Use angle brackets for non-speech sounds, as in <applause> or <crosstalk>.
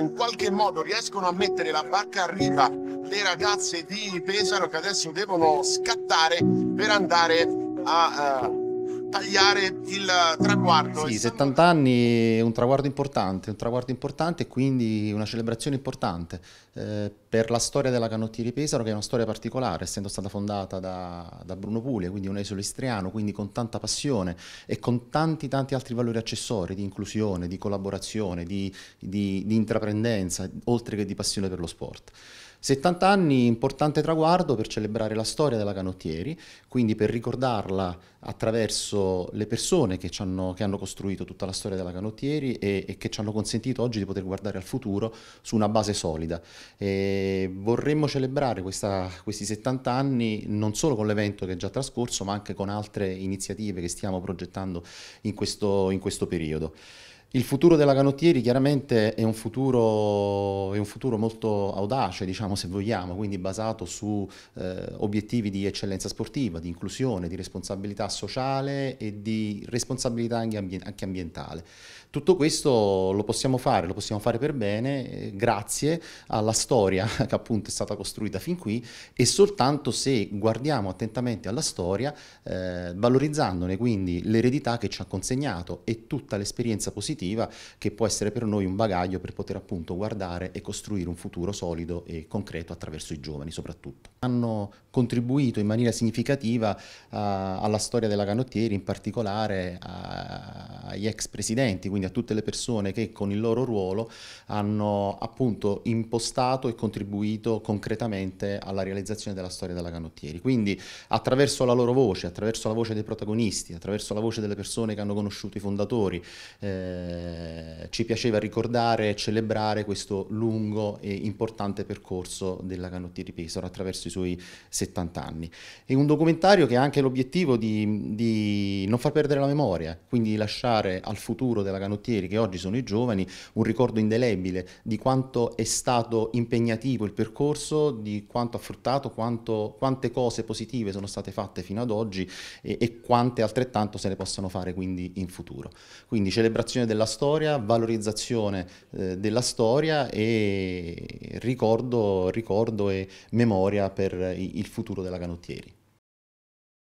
in qualche modo riescono a mettere la barca a riva le ragazze di Pesaro che adesso devono scattare per andare a uh, tagliare il traguardo. Sì, 70 anni è un traguardo importante, un traguardo importante e quindi una celebrazione importante. Eh, per la storia della Canottieri Pesaro, che è una storia particolare, essendo stata fondata da, da Bruno Puglia, quindi un esolo istriano, quindi con tanta passione e con tanti tanti altri valori accessori di inclusione, di collaborazione, di, di, di intraprendenza, oltre che di passione per lo sport. 70 anni, importante traguardo per celebrare la storia della Canottieri, quindi per ricordarla attraverso le persone che, hanno, che hanno, costruito tutta la storia della Canottieri e, e, che ci hanno consentito oggi di poter guardare al futuro su una base solida. E, vorremmo celebrare questa, questi 70 anni non solo con l'evento che è già trascorso, ma anche con altre iniziative che stiamo progettando in questo, in questo periodo. Il futuro della canottieri chiaramente è un futuro, è un futuro molto audace, diciamo, se vogliamo, quindi basato su eh, obiettivi di eccellenza sportiva, di inclusione, di responsabilità sociale e di responsabilità anche, ambien anche ambientale. Tutto questo lo possiamo fare, lo possiamo fare per bene eh, grazie alla storia <laughs> che appunto è stata costruita fin qui e soltanto se guardiamo attentamente alla storia, eh, valorizzandone quindi l'eredità che ci ha consegnato e tutta l'esperienza positiva positiva che può essere per noi un bagaglio per poter appunto guardare e costruire un futuro solido e concreto attraverso i giovani soprattutto. Hanno contribuito in maniera significativa uh, alla storia della canottieri, in particolare a, agli ex presidenti, quindi a tutte le persone che con il loro ruolo hanno appunto impostato e contribuito concretamente alla realizzazione della storia della Canottieri. Quindi attraverso la loro voce, attraverso la voce dei protagonisti, attraverso la voce delle persone che hanno conosciuto i fondatori, eh, ci piaceva ricordare e celebrare questo lungo e importante percorso della Canottieri Pesaro attraverso i suoi 70 anni. È un documentario che ha anche l'obiettivo di, di non far perdere la memoria, quindi lasciare al futuro della Canottieri, che oggi sono i giovani, un ricordo indelebile di quanto è stato impegnativo il percorso, di quanto ha fruttato, quanto, quante cose positive sono state fatte fino ad oggi e, e quante altrettanto se ne possano fare quindi in futuro. Quindi celebrazione della storia, valore valorizzazione eh, della storia e ricordo, ricordo e memoria per il futuro della Canottieri.